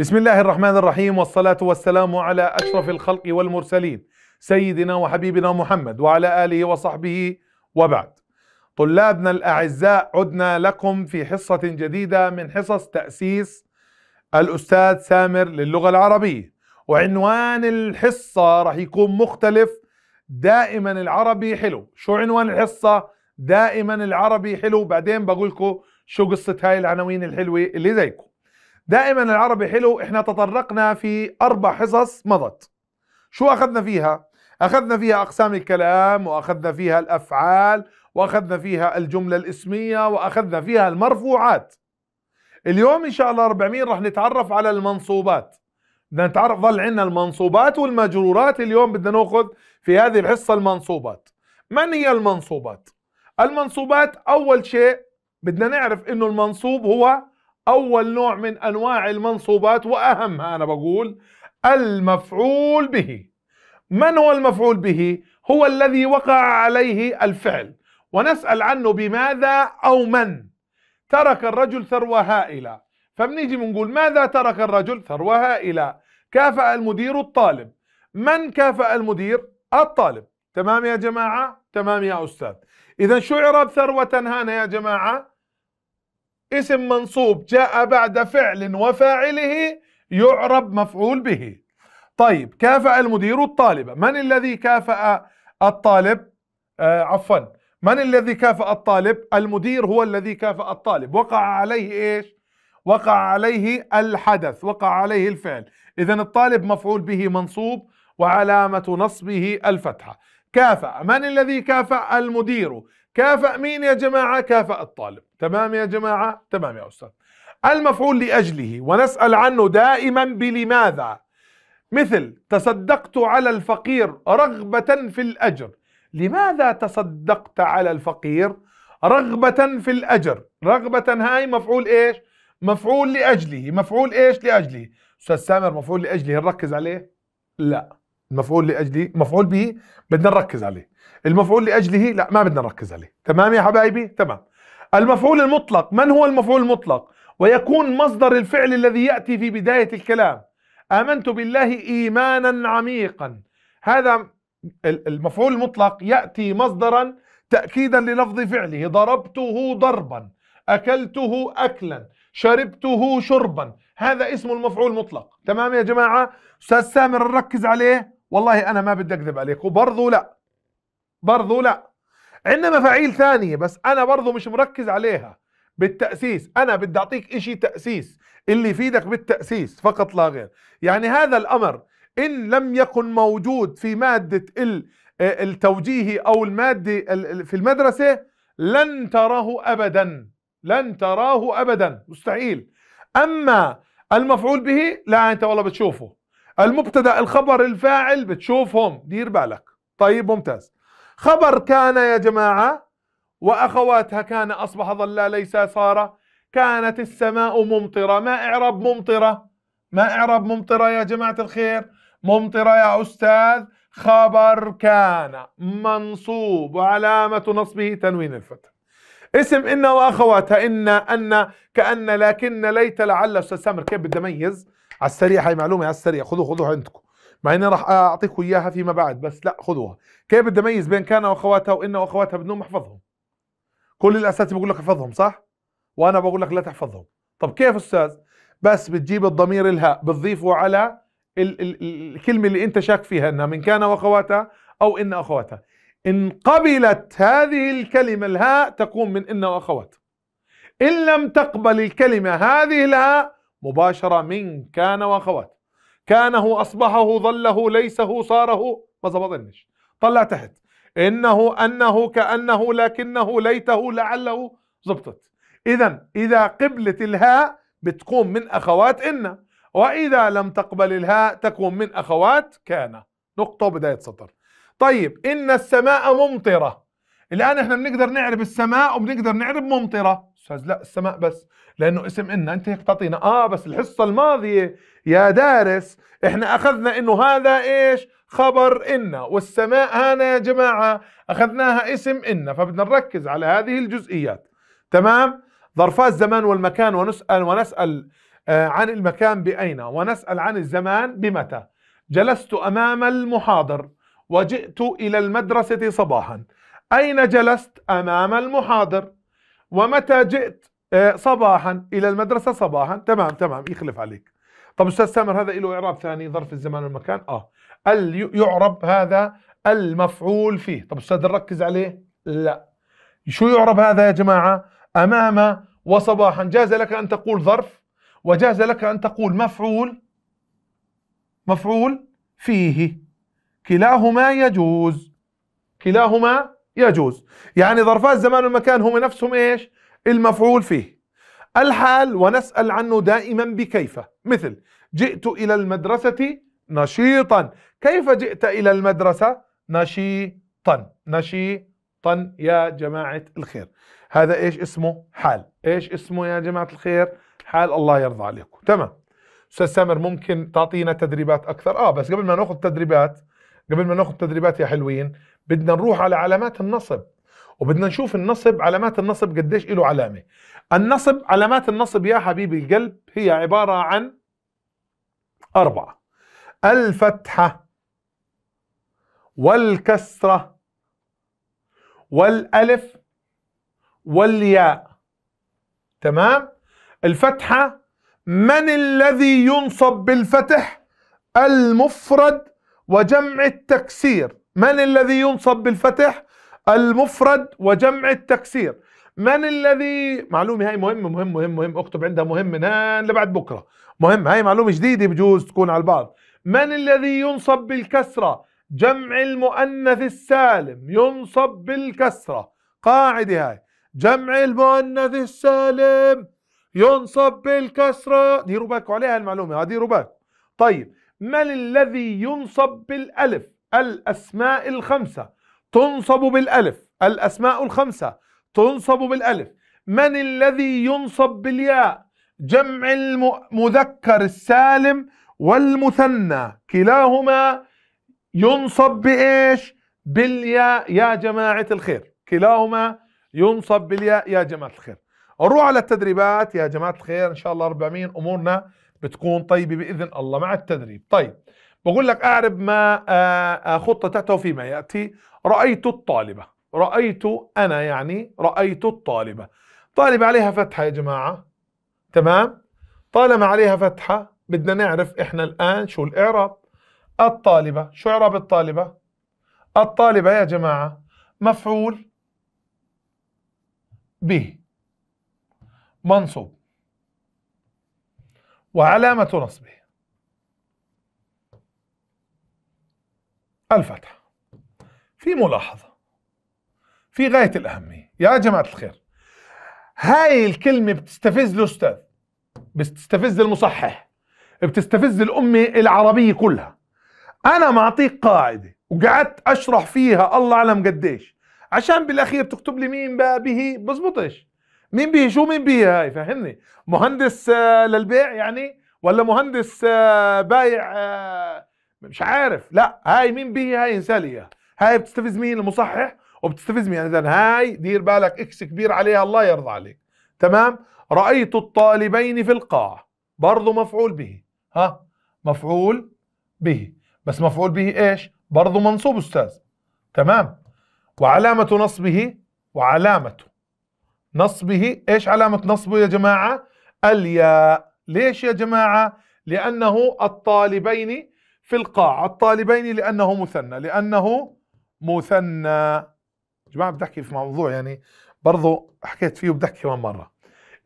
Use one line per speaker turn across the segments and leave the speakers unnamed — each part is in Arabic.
بسم الله الرحمن الرحيم والصلاة والسلام على أشرف الخلق والمرسلين سيدنا وحبيبنا محمد وعلى آله وصحبه وبعد طلابنا الأعزاء عدنا لكم في حصة جديدة من حصص تأسيس الأستاذ سامر للغة العربية وعنوان الحصة راح يكون مختلف دائما العربي حلو شو عنوان الحصة دائما العربي حلو بعدين بقول لكم شو قصة هاي العناوين الحلوة اللي زيكم دائما العربي حلو احنا تطرقنا في اربع حصص مضت شو اخذنا فيها اخذنا فيها اقسام الكلام واخذنا فيها الافعال واخذنا فيها الجمله الاسميه واخذنا فيها المرفوعات اليوم ان شاء الله 400 رح نتعرف على المنصوبات بدنا نتعرف ظل عندنا المنصوبات والمجرورات اليوم بدنا ناخذ في هذه الحصه المنصوبات من هي المنصوبات المنصوبات اول شيء بدنا نعرف انه المنصوب هو أول نوع من أنواع المنصوبات وأهمها أنا بقول المفعول به من هو المفعول به؟ هو الذي وقع عليه الفعل ونسأل عنه بماذا أو من ترك الرجل ثروة هائلة فبنيجي بنقول ماذا ترك الرجل ثروة هائلة كافأ المدير الطالب من كافأ المدير الطالب تمام يا جماعة تمام يا أستاذ إذا شو إعراب ثروة هانا يا جماعة اسم منصوب جاء بعد فعل وفاعله يعرب مفعول به طيب كافأ المدير الطالب من الذي كافأ الطالب آه عفوا من الذي كافأ الطالب المدير هو الذي كافأ الطالب وقع عليه ايش وقع عليه الحدث وقع عليه الفعل اذا الطالب مفعول به منصوب وعلامة نصبه الفتحة كافأ من الذي كافأ المدير كافأ مين يا جماعة كافأ الطالب تمام يا جماعة تمام يا أستاذ المفعول لأجله ونسأل عنه دائما بلماذا مثل تصدقت على الفقير رغبة في الأجر لماذا تصدقت على الفقير رغبة في الأجر رغبة هاي مفعول إيش مفعول لأجله مفعول إيش لأجله أستاذ سامر مفعول لأجله نركز عليه لا المفعول لاجله مفعول به بدنا نركز عليه المفعول لاجله لا ما بدنا نركز عليه تمام يا حبايبي تمام المفعول المطلق من هو المفعول المطلق ويكون مصدر الفعل الذي ياتي في بدايه الكلام امنت بالله ايمانا عميقا هذا المفعول المطلق ياتي مصدرا تاكيدا للفظ فعله ضربته ضربا اكلته اكلا شربته شربا هذا اسم المفعول المطلق تمام يا جماعه استاذ سامر نركز عليه والله انا ما بدي اكذب عليك وبرضه لا برضه لا عندنا مفاعيل ثانيه بس انا برضه مش مركز عليها بالتاسيس انا بدي اعطيك إشي تاسيس اللي يفيدك بالتاسيس فقط لا غير يعني هذا الامر ان لم يكن موجود في ماده آه، التوجيهي او الماده في المدرسه لن تراه ابدا لن تراه ابدا مستحيل اما المفعول به لا انت والله بتشوفه المبتدا الخبر الفاعل بتشوفهم دير بالك طيب ممتاز خبر كان يا جماعه واخواتها كان اصبح ظل ليس صار كانت السماء ممطره ما اعراب ممطره ما اعراب ممطره يا جماعه الخير ممطره يا استاذ خبر كان منصوب وعلامه نصبه تنوين الفتح اسم إن وأخواتها إن أن كأن لكن ليت لعل أستاذ سامر كيف بدي أميز على السريع هاي معلومه على السريع خذوا خذوها عندكم مع اني راح اعطيكم اياها فيما بعد بس لا خذوها كيف بدي اميز بين كان واخواتها وان واخواتها بدون ما احفظهم كل الاساتذه بقول لك احفظهم صح وانا بقول لك لا تحفظهم طب كيف استاذ بس بتجيب الضمير الهاء بتضيفه على ال ال ال الكلمه اللي انت شاك فيها انها من كان واخواتها او ان واخواتها ان قبلت هذه الكلمه الهاء تقوم من ان واخواتها ان لم تقبل الكلمه هذه الهاء مباشرة من كان وأخوات كانه أصبحه ظله ليسه صاره ما ظبطنش طلع تحت إنه أنه كأنه لكنه ليته لعله زبطت إذا إذا قبلت الهاء بتكون من أخوات إن وإذا لم تقبل الهاء تكون من أخوات كان نقطة بداية سطر طيب إن السماء ممطرة الآن إحنا بنقدر نعرف السماء وبنقدر نعرف ممطرة استاذ لا السماء بس لانه اسم ان انت هيك تعطينا اه بس الحصه الماضيه يا دارس احنا اخذنا انه هذا ايش خبر ان والسماء هنا يا جماعه اخذناها اسم ان فبدنا نركز على هذه الجزئيات تمام ظرفات الزمان والمكان ونسال ونسال آه، عن المكان باين ونسال عن الزمان بمتى جلست امام المحاضر وجئت الى المدرسه صباحا اين جلست امام المحاضر ومتى جئت آه، صباحا الى المدرسه صباحا تمام تمام يخلف عليك طب استاذ سامر هذا له اعراب ثاني ظرف الزمان والمكان اه ال يعرب هذا المفعول فيه طب استاذ نركز عليه لا شو يعرب هذا يا جماعه امام وصباحا جاز لك ان تقول ظرف وجاز لك ان تقول مفعول مفعول فيه كلاهما يجوز كلاهما يجوز يعني ظرفاء الزمان والمكان هم نفسهم ايش المفعول فيه الحال ونسأل عنه دائما بكيف مثل جئت إلى المدرسة نشيطا كيف جئت إلى المدرسة نشيطا نشيطا يا جماعة الخير هذا إيش اسمه حال إيش اسمه يا جماعة الخير حال الله يرضى عليكم تمام أستاذ سامر ممكن تعطينا تدريبات أكثر آه بس قبل ما نأخذ تدريبات قبل ما نأخذ تدريبات يا حلوين بدنا نروح على علامات النصب وبدنا نشوف النصب علامات النصب قديش له علامة النصب علامات النصب يا حبيبي القلب هي عبارة عن أربعة الفتحة والكسرة والألف والياء تمام الفتحة من الذي ينصب بالفتح المفرد وجمع التكسير من الذي ينصب بالفتح المفرد وجمع التكسير من الذي معلومة هاي مهم مهم مهم مهم اكتب عندها مهم من هان لبعد بكرة مهم هاي معلومة جديدة بجوز تكون على البعض من الذي ينصب بالكسرة جمع المؤنث السالم ينصب بالكسرة قاعدة هاي جمع المؤنث السالم ينصب بالكسرة ديروا بالكم عليها المعلومة ديروا بالكم طيب من الذي ينصب بالألف الأسماء الخمسة تنصب بالألف الأسماء الخمسة تنصب بالألف من الذي ينصب بالياء جمع المذكر السالم والمثنى كلاهما ينصب بإيش بالياء يا جماعة الخير كلاهما ينصب بالياء يا جماعة الخير نروح على التدريبات يا جماعة الخير إن شاء الله 400 أمورنا بتكون طيبة بإذن الله مع التدريب طيب بقول لك أعرب ما آه، آه، خطتته فيما يأتي رأيت الطالبة رأيت أنا يعني رأيت الطالبة طالب عليها فتحة يا جماعة تمام طالما عليها فتحة بدنا نعرف إحنا الآن شو الإعراب الطالبة شو إعراب الطالبة الطالبة يا جماعة مفعول به منصوب وعلامة نصبه الفتح في ملاحظة في غاية الأهمية يا جماعة الخير هاي الكلمة بتستفز الأستاذ بتستفز المصحح بتستفز الأمة العربية كلها أنا معطيك قاعدة وقعدت أشرح فيها الله أعلم قديش عشان بالأخير تكتب لي مين به بزبطش مين به شو مين به هاي فهمني مهندس آه، للبيع يعني ولا مهندس آه، بايع آه، مش عارف لا هاي مين به هاي انساليه هاي بتستفز مين المصحح وبتستفز مين اذا هاي دير بالك اكس كبير عليها الله يرضى عليك تمام رايت الطالبين في القاع برضه مفعول به ها مفعول به بس مفعول به ايش برضه منصوب استاذ تمام وعلامه نصبه وعلامه نصبه ايش علامه نصبه يا جماعه الياء ليش يا جماعه لانه الطالبين في القاع الطالبين لأنه مثنى لأنه مثنى جماعة بدي أحكي في موضوع يعني برضو حكيت فيه أحكي كمان مرة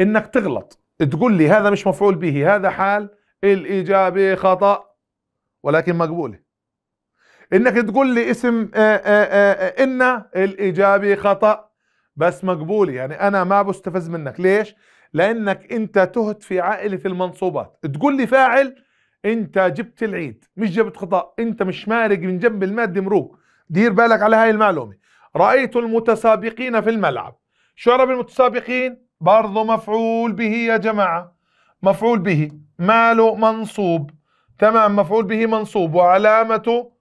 إنك تغلط تقول لي هذا مش مفعول به هذا حال الإجابة خطأ ولكن مقبولة إنك تقول لي اسم آآ آآ إن الإجابة خطأ بس مقبولة يعني أنا ما بستفز منك ليش؟ لأنك أنت تهت في عائلة المنصوبات تقول لي فاعل انت جبت العيد مش جبت خطا انت مش مارق من جنب المادة مروق دير بالك على هاي المعلومة رأيت المتسابقين في الملعب شو عرب المتسابقين برضه مفعول به يا جماعة مفعول به ماله منصوب تمام مفعول به منصوب وعلامته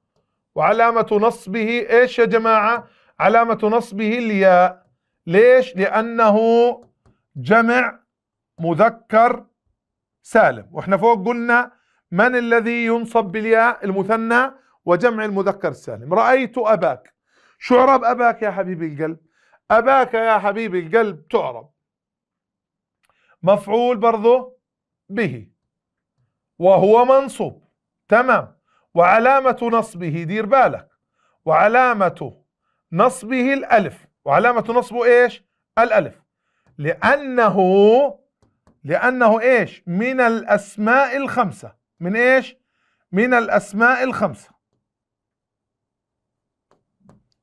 وعلامة نصبه ايش يا جماعة علامة نصبه الياء ليش لأنه جمع مذكر سالم واحنا فوق قلنا من الذي ينصب بالياء المثنى وجمع المذكر السالم رأيت أباك شو اعرب أباك يا حبيب القلب أباك يا حبيب القلب تعرب مفعول برضه به وهو منصوب تمام وعلامة نصبه دير بالك وعلامة نصبه الألف وعلامة نصبه إيش الألف لأنه لأنه إيش من الأسماء الخمسة من ايش من الاسماء الخمسه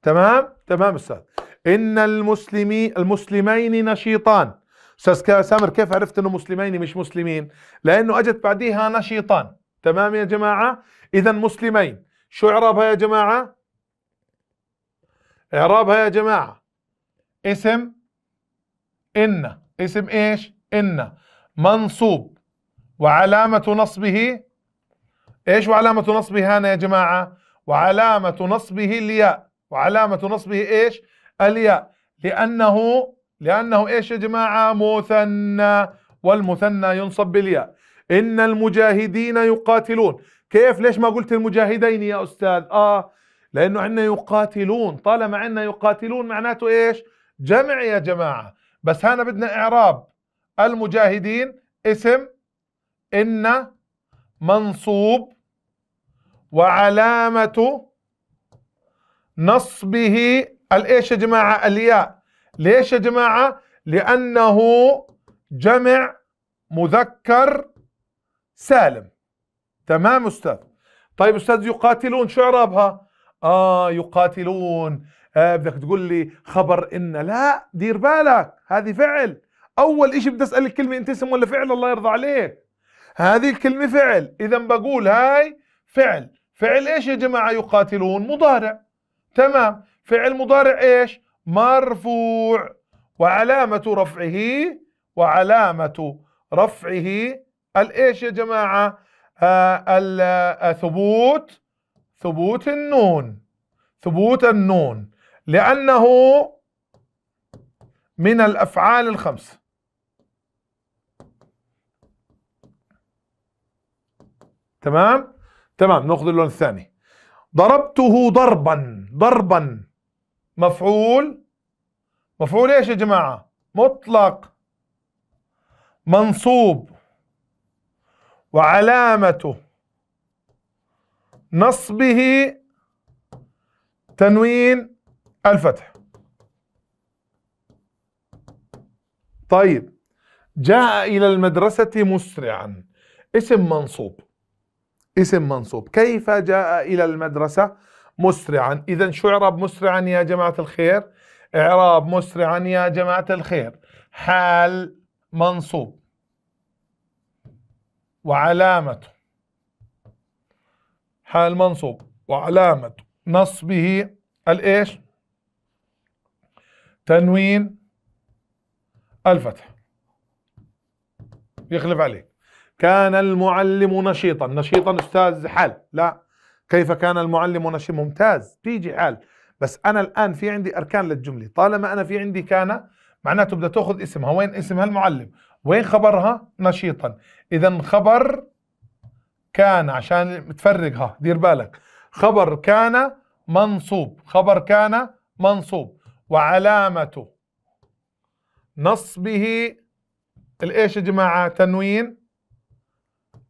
تمام تمام استاذ ان المسلمين المسلمين نشيطان استاذ سامر كيف عرفت انه مسلمين مش مسلمين لانه اجت بعديها نشيطان تمام يا جماعه اذا مسلمين شو اعرابها يا جماعه اعرابها يا جماعه اسم ان اسم ايش ان منصوب وعلامه نصبه ايش وعلامة نصبه هنا يا جماعة وعلامة نصبه الياء وعلامة نصبه ايش الياء لأنه لأنه ايش يا جماعة مثنى والمثنى ينصب بالياء إن المجاهدين يقاتلون كيف ليش ما قلت المجاهدين يا أستاذ آه لأنه عندنا يقاتلون طالما عندنا يقاتلون معناته ايش جمع يا جماعة بس هنا بدنا إعراب المجاهدين اسم إن منصوب وعلامة نصبه الايش يا جماعة الياء ليش يا جماعة لأنه جمع مذكر سالم تمام أستاذ طيب أستاذ يقاتلون شو إعرابها آه يقاتلون آه بدك تقول لي خبر إن لا دير بالك هذه فعل أول إشي بدي أسألك كلمة أنت اسم ولا فعل الله يرضى عليك هذه الكلمة فعل إذا بقول هاي فعل فعل ايش يا جماعة يقاتلون مضارع تمام فعل مضارع ايش مرفوع وعلامة رفعه وعلامة رفعه الايش يا جماعة آه،, آه ثبوت ثبوت النون ثبوت النون لأنه من الأفعال الخمس تمام تمام ناخذ اللون الثاني ضربته ضربا ضربا مفعول مفعول ايش يا جماعة مطلق منصوب وعلامته نصبه تنوين الفتح طيب جاء إلى المدرسة مسرعا اسم منصوب اسم منصوب كيف جاء إلى المدرسة مسرعا إذا شو إعراب مسرعا يا جماعة الخير إعراب مسرعا يا جماعة الخير حال منصوب وعلامته حال منصوب وعلامة نصبه الإيش تنوين الفتح يخلف عليك كان المعلم نشيطا نشيطا أستاذ حال لا كيف كان المعلم نشيطا ممتاز تيجي حال بس أنا الآن في عندي أركان للجملة طالما أنا في عندي كان معناته بدها تأخذ اسمها وين اسمها المعلم وين خبرها نشيطا إذا خبر كان عشان تفرقها دير بالك خبر كان منصوب خبر كان منصوب وعلامة نصبه الايش يا جماعة تنوين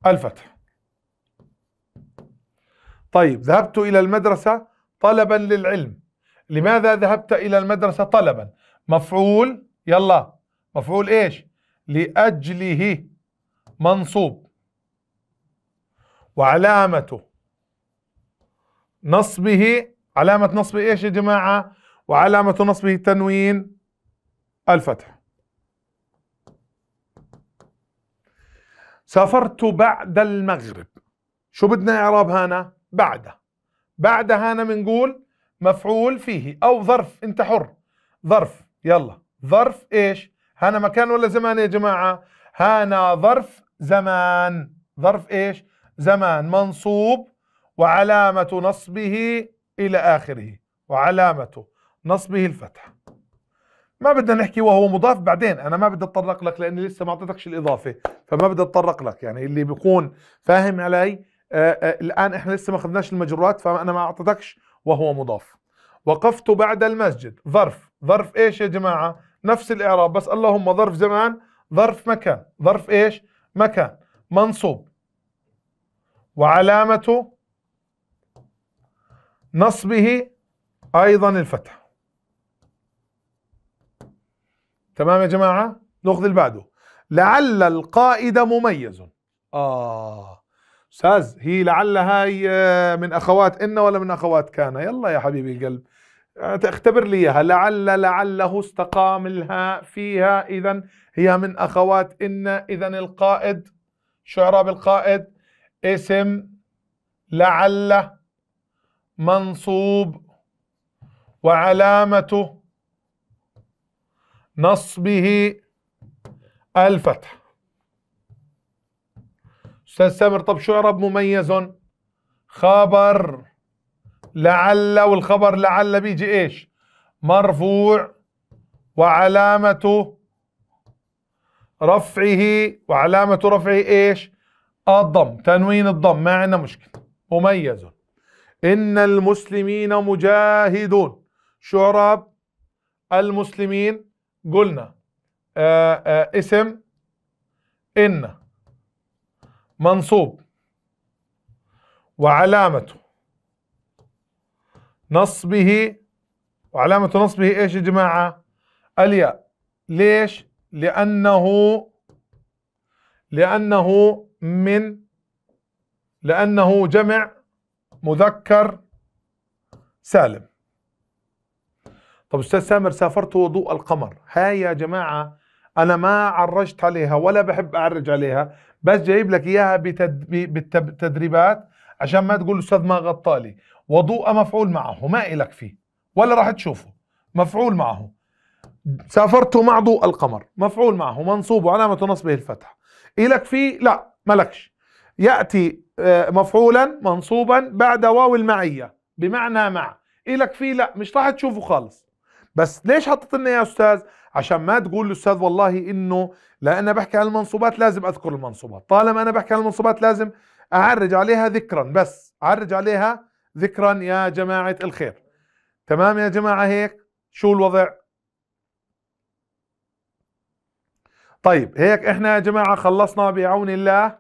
الفتح طيب ذهبت إلى المدرسة طلبا للعلم لماذا ذهبت إلى المدرسة طلبا مفعول يلا مفعول إيش لأجله منصوب وعلامته نصبه علامة نصبه إيش يا جماعة وعلامة نصبه تنوين الفتح سافرت بعد المغرب شو بدنا إعراب هانا بعد بعد هانا بنقول مفعول فيه أو ظرف أنت حر ظرف يلا ظرف إيش هانا مكان ولا زمان يا جماعة هانا ظرف زمان ظرف إيش زمان منصوب وعلامة نصبه إلى آخره وعلامة نصبه الفتحة ما بدنا نحكي وهو مضاف بعدين انا ما بدي اتطرق لك لاني لسه ما اعطيتكش الاضافه فما بدي اتطرق لك يعني اللي بيكون فاهم علي آه، آه، الان احنا لسه ما اخذناش المجرورات فانا ما اعطيتكش وهو مضاف وقفت بعد المسجد ظرف ظرف ايش يا جماعه نفس الاعراب بس اللهم ظرف زمان ظرف مكان ظرف ايش مكان منصوب وعلامه نصبه ايضا الفتح تمام يا جماعه ناخذ اللي بعده لعل القائد مميز اه استاذ هي لعل هاي آه، من اخوات ان ولا من اخوات كان يلا يا حبيبي القلب اختبر لي اياها لعل لعله استقام الهاء فيها اذا هي من اخوات ان اذا القائد شو اعراب القائد اسم لعل منصوب وعلامته نصبه الفتح استاذ سامر طب شو اعراب مميز خبر لعل والخبر لعل بيجي ايش مرفوع وعلامة رفعه وعلامة رفعه ايش الضم تنوين الضم ما عندنا مشكلة مميز إن المسلمين مجاهدون شعراب المسلمين قلنا آآ آه، آآ آه، اسم إن منصوب وعلامته نصبه وعلامة نصبه إيش يا جماعة الياء ليش لأنه لأنه من لأنه جمع مذكر سالم طب استاذ سامر سافرت وضوء القمر هاي يا جماعه انا ما عرجت عليها ولا بحب اعرج عليها بس جايب لك اياها بالتدريبات عشان ما تقول استاذ ما غطالي وضوء مفعول معه ما إلك فيه ولا راح تشوفه مفعول معه سافرت مع ضوء القمر مفعول معه منصوب وعلامة نصبه الفتحة إلك فيه لا ملكش يأتي آه، مفعولا منصوبا بعد واو المعية بمعنى مع إلك فيه لا مش راح تشوفه خالص بس ليش حطيت لنا يا استاذ عشان ما تقول الاستاذ والله انه لا انا بحكي عن المنصوبات لازم اذكر المنصوبات طالما انا بحكي عن المنصوبات لازم اعرج عليها ذكرا بس اعرج عليها ذكرا يا جماعه الخير تمام يا جماعه هيك شو الوضع طيب هيك احنا يا جماعه خلصنا بعون الله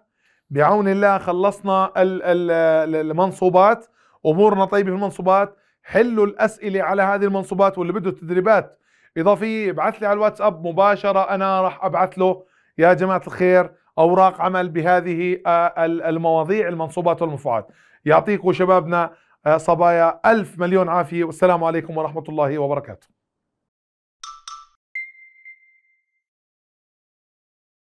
بعون الله خلصنا المنصوبات امورنا طيبه في المنصوبات حلوا الاسئله على هذه المنصوبات واللي بده تدريبات اضافيه ابعث لي على الواتساب مباشره انا راح ابعث له يا جماعه الخير اوراق عمل بهذه آه، المواضيع المنصوبات والمرفوعات يعطيكم شبابنا آه، صبايا الف مليون عافيه والسلام عليكم ورحمه الله وبركاته